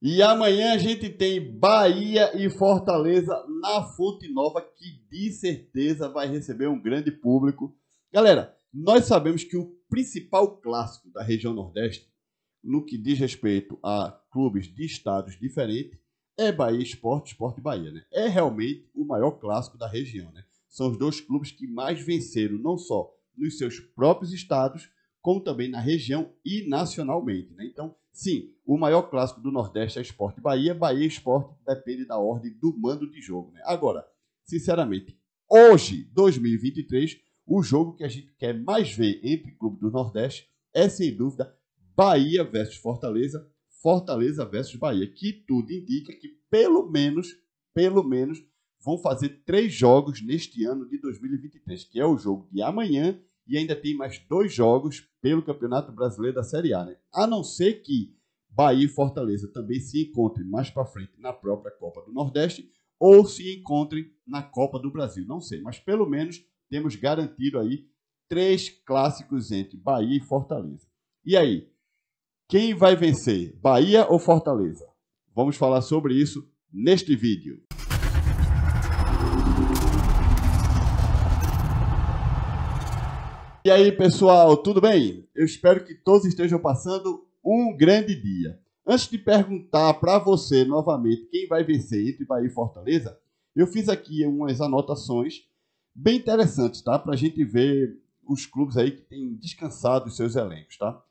E amanhã a gente tem Bahia e Fortaleza na Fonte Nova, que de certeza vai receber um grande público. Galera, nós sabemos que o principal clássico da região Nordeste, no que diz respeito a clubes de estados diferentes, é Bahia Esporte, Esporte Bahia, né? É realmente o maior clássico da região, né? São os dois clubes que mais venceram, não só nos seus próprios estados, como também na região e nacionalmente, né? Então, Sim, o maior clássico do Nordeste é Esporte Bahia. Bahia Esporte depende da ordem do mando de jogo. Né? Agora, sinceramente, hoje, 2023, o jogo que a gente quer mais ver entre clube do Nordeste é, sem dúvida, Bahia versus Fortaleza, Fortaleza versus Bahia, que tudo indica que pelo menos, pelo menos, vão fazer três jogos neste ano de 2023, que é o jogo de amanhã, e ainda tem mais dois jogos pelo Campeonato Brasileiro da Série A, né? A não ser que Bahia e Fortaleza também se encontrem mais para frente na própria Copa do Nordeste ou se encontrem na Copa do Brasil, não sei, mas pelo menos temos garantido aí três clássicos entre Bahia e Fortaleza. E aí, quem vai vencer, Bahia ou Fortaleza? Vamos falar sobre isso neste vídeo. E aí, pessoal, tudo bem? Eu espero que todos estejam passando um grande dia. Antes de perguntar para você novamente quem vai vencer entre Bahia e Fortaleza, eu fiz aqui umas anotações bem interessantes, tá? Para a gente ver os clubes aí que têm descansado os seus elencos, tá?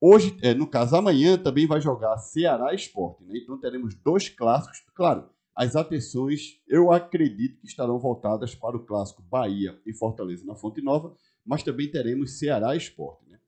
Hoje, é, no caso, amanhã também vai jogar Ceará Esporte, né? Então teremos dois clássicos. Claro, as atenções eu acredito que estarão voltadas para o clássico Bahia e Fortaleza na Fonte Nova, mas também teremos Ceará Esporte. Né?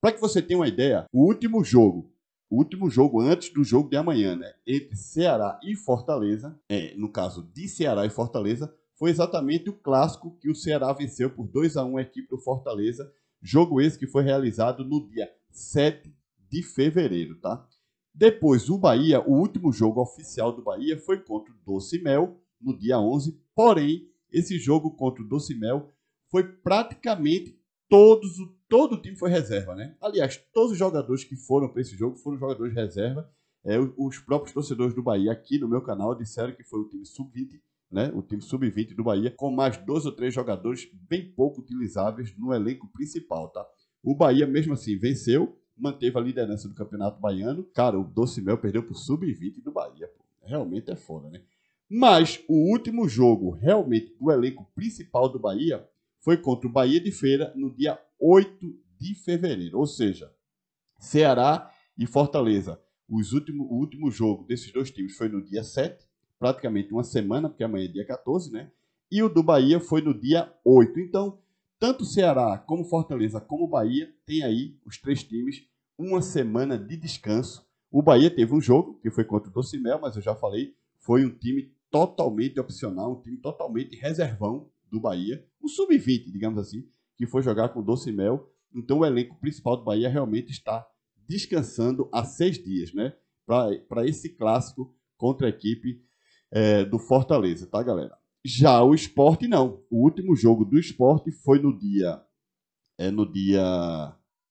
Para que você tenha uma ideia, o último jogo, o último jogo antes do jogo de amanhã, né, entre Ceará e Fortaleza, é, no caso de Ceará e Fortaleza, foi exatamente o clássico que o Ceará venceu por 2 a 1 a equipe do Fortaleza, jogo esse que foi realizado no dia 7 de fevereiro, tá? Depois, o Bahia, o último jogo oficial do Bahia foi contra o Doce Mel, no dia 11, porém, esse jogo contra o Doce Mel foi praticamente todos, todo o time foi reserva, né? Aliás, todos os jogadores que foram para esse jogo foram jogadores de reserva. É, os próprios torcedores do Bahia aqui no meu canal disseram que foi o time sub-20, né? O time sub-20 do Bahia, com mais dois ou três jogadores bem pouco utilizáveis no elenco principal, tá? O Bahia, mesmo assim, venceu, manteve a liderança do Campeonato Baiano. Cara, o Doce Mel perdeu pro sub-20 do Bahia, pô. Realmente é foda, né? Mas o último jogo, realmente, do elenco principal do Bahia foi contra o Bahia de Feira no dia 8 de fevereiro. Ou seja, Ceará e Fortaleza. Os o último jogo desses dois times foi no dia 7, praticamente uma semana, porque amanhã é dia 14, né? E o do Bahia foi no dia 8. Então, tanto Ceará como Fortaleza como Bahia tem aí os três times uma semana de descanso. O Bahia teve um jogo que foi contra o Docimel, mas eu já falei, foi um time totalmente opcional, um time totalmente reservão do Bahia, o sub-20, digamos assim, que foi jogar com o Doce Mel. Então o elenco principal do Bahia realmente está descansando há seis dias, né? Para esse clássico contra a equipe é, do Fortaleza, tá, galera? Já o esporte, não. O último jogo do esporte foi no dia. É no dia.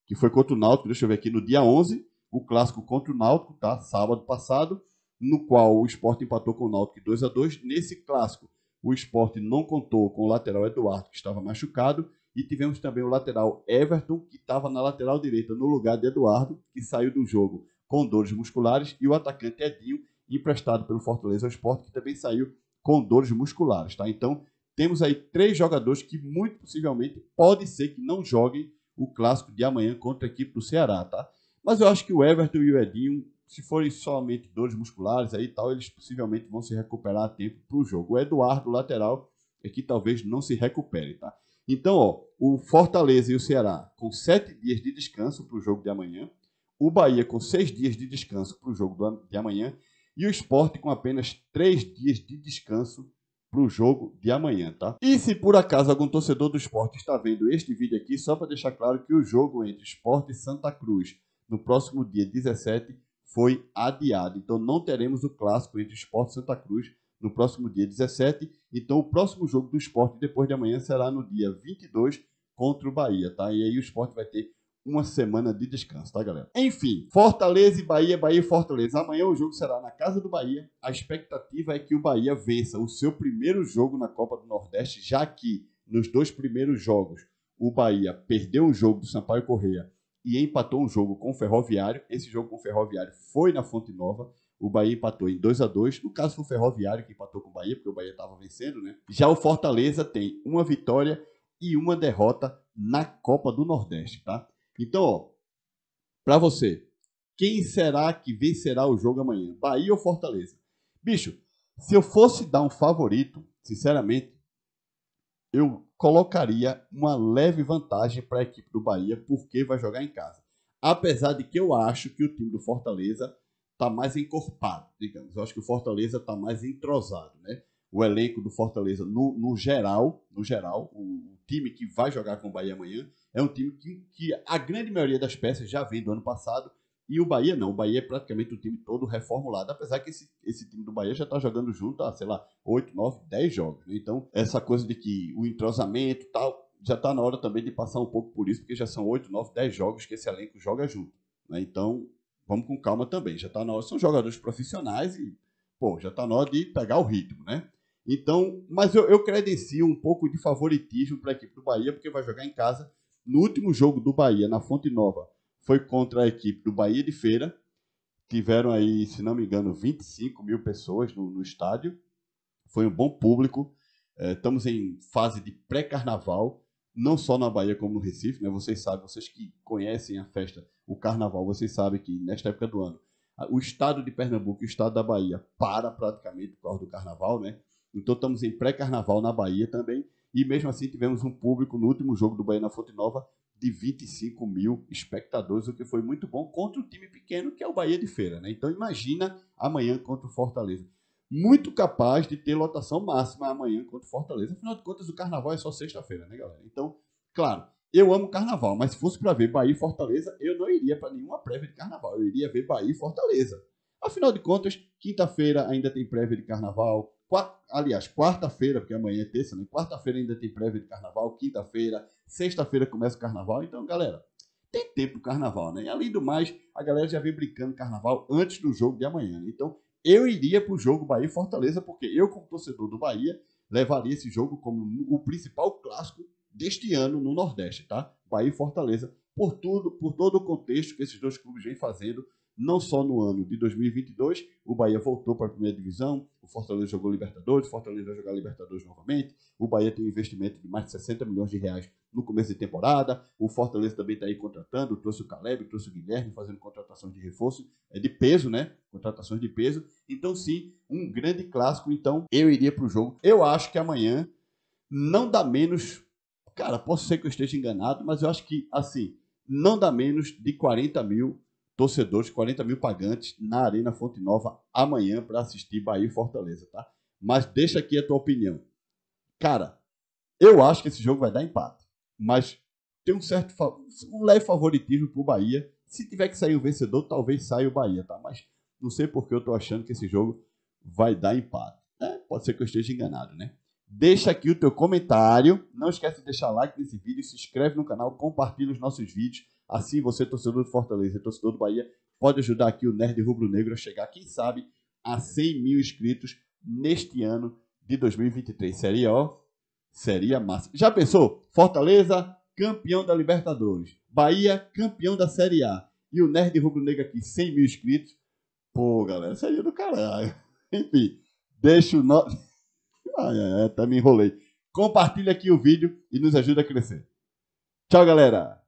Que foi contra o Náutico, deixa eu ver aqui, no dia 11, o clássico contra o Náutico, tá? Sábado passado, no qual o esporte empatou com o Náutico 2 a 2 Nesse clássico, o esporte não contou com o lateral Eduardo, que estava machucado, e tivemos também o lateral Everton, que estava na lateral direita no lugar de Eduardo, que saiu do jogo com dores musculares, e o atacante Edinho, emprestado pelo Fortaleza ao Esporte, que também saiu com dores musculares. Tá? Então, temos aí três jogadores que muito possivelmente pode ser que não joguem o clássico de amanhã contra a equipe do Ceará. Tá? Mas eu acho que o Everton e o Edinho se forem somente dores musculares aí tal, eles possivelmente vão se recuperar a tempo para o jogo. O Eduardo, lateral, é que talvez não se recupere, tá? Então, ó, o Fortaleza e o Ceará com sete dias de descanso para o jogo de amanhã, o Bahia com seis dias de descanso para o jogo de amanhã e o Esporte com apenas três dias de descanso para o jogo de amanhã, tá? E se por acaso algum torcedor do esporte está vendo este vídeo aqui, só para deixar claro que o jogo entre Esporte e Santa Cruz no próximo dia 17 foi adiado. Então não teremos o clássico entre o Esporte Santa Cruz no próximo dia 17. Então o próximo jogo do esporte depois de amanhã será no dia 22 contra o Bahia, tá? E aí o esporte vai ter uma semana de descanso, tá, galera? Enfim, Fortaleza e Bahia, Bahia e Fortaleza. Amanhã o jogo será na casa do Bahia. A expectativa é que o Bahia vença o seu primeiro jogo na Copa do Nordeste, já que nos dois primeiros jogos o Bahia perdeu o jogo do Sampaio Correia e empatou o jogo com o Ferroviário. Esse jogo com o Ferroviário foi na Fonte Nova. O Bahia empatou em 2 a 2 No caso, foi o Ferroviário que empatou com o Bahia, porque o Bahia estava vencendo, né? Já o Fortaleza tem uma vitória e uma derrota na Copa do Nordeste, tá? Então, ó, para você, quem será que vencerá o jogo amanhã? Bahia ou Fortaleza? Bicho, se eu fosse dar um favorito, sinceramente, eu colocaria uma leve vantagem para a equipe do Bahia, porque vai jogar em casa. Apesar de que eu acho que o time do Fortaleza está mais encorpado, digamos. Eu acho que o Fortaleza está mais entrosado, né? O elenco do Fortaleza, no, no geral, no geral, o, o, time que vai jogar com o Bahia amanhã é um time que, que a grande maioria das peças já vem do ano passado e o Bahia não, o Bahia é praticamente o time todo reformulado, apesar que esse, esse time do Bahia já está jogando junto há, sei lá, 8, 9, 10 jogos. Né? Então, essa coisa de que o entrosamento tal, já está na hora também de passar um pouco por isso, porque já são 8, 9, 10 jogos que esse elenco joga junto. Né? Então, vamos com calma também. Já está na hora, são jogadores profissionais e, pô, já está na hora de pegar o ritmo, né? Então, mas eu, eu credencio um pouco de favoritismo para a equipe do Bahia, porque vai jogar em casa. No último jogo do Bahia, na Fonte Nova, foi contra a equipe do Bahia de Feira. Tiveram aí, se não me engano, 25 mil pessoas no, no estádio. Foi um bom público. É, estamos em fase de pré-carnaval, não só na Bahia como no Recife. Né? Vocês sabem, vocês que conhecem a festa, o carnaval, vocês sabem que nesta época do ano, o estado de Pernambuco e o estado da Bahia para praticamente por causa do carnaval. Né? Então estamos em pré-carnaval na Bahia também. E mesmo assim tivemos um público no último jogo do Bahia na Fonte Nova de 25 mil espectadores, o que foi muito bom contra o time pequeno que é o Bahia de Feira. Né? Então imagina amanhã contra o Fortaleza. Muito capaz de ter lotação máxima amanhã contra o Fortaleza. Afinal de contas, o carnaval é só sexta-feira, né, galera? Então, claro, eu amo carnaval, mas se fosse para ver Bahia e Fortaleza, eu não iria para nenhuma prévia de carnaval. Eu iria ver Bahia e Fortaleza. Afinal de contas, quinta-feira ainda tem prévia de carnaval, aliás, quarta-feira, porque amanhã é terça, né? Quarta-feira ainda tem prévia de carnaval, quinta-feira, sexta-feira começa o carnaval. Então, galera, tem tempo o carnaval, né? E além do mais, a galera já vem brincando carnaval antes do jogo de amanhã. Né? Então, eu iria para o jogo Bahia Fortaleza, porque eu, como torcedor do Bahia, levaria esse jogo como o principal clássico deste ano no Nordeste, tá? Bahia e Fortaleza, por tudo, por todo o contexto que esses dois clubes vêm fazendo não só no ano de 2022, o Bahia voltou para a primeira divisão, o Fortaleza jogou Libertadores, o Fortaleza vai jogar Libertadores novamente, o Bahia tem um investimento de mais de 60 milhões de reais no começo de temporada, o Fortaleza também está aí contratando, trouxe o Caleb, trouxe o Guilherme, fazendo contratações de reforço, é de peso, né? Contratações de peso. Então, sim, um grande clássico. Então, eu iria para o jogo. Eu acho que amanhã não dá menos. Cara, posso ser que eu esteja enganado, mas eu acho que, assim, não dá menos de 40 mil torcedores, 40 mil pagantes na Arena Fonte Nova amanhã para assistir Bahia e Fortaleza, tá? Mas deixa aqui a tua opinião. Cara, eu acho que esse jogo vai dar empate, mas tem um certo um leve favoritismo pro Bahia. Se tiver que sair o vencedor, talvez saia o Bahia, tá? Mas não sei porque eu tô achando que esse jogo vai dar empate. É, pode ser que eu esteja enganado, né? Deixa aqui o teu comentário. Não esquece de deixar like nesse vídeo, se inscreve no canal, compartilha os nossos vídeos. Assim, você, torcedor do Fortaleza torcedor do Bahia, pode ajudar aqui o Nerd Rubro Negro a chegar, quem sabe, a 100 mil inscritos neste ano de 2023. Seria, ó, seria massa. Já pensou? Fortaleza, campeão da Libertadores. Bahia, campeão da Série A. E o Nerd Rubro Negro aqui, 100 mil inscritos. Pô, galera, seria do caralho. Enfim, deixa o nosso... Ai, ai, até me enrolei. Compartilha aqui o vídeo e nos ajuda a crescer. Tchau, galera!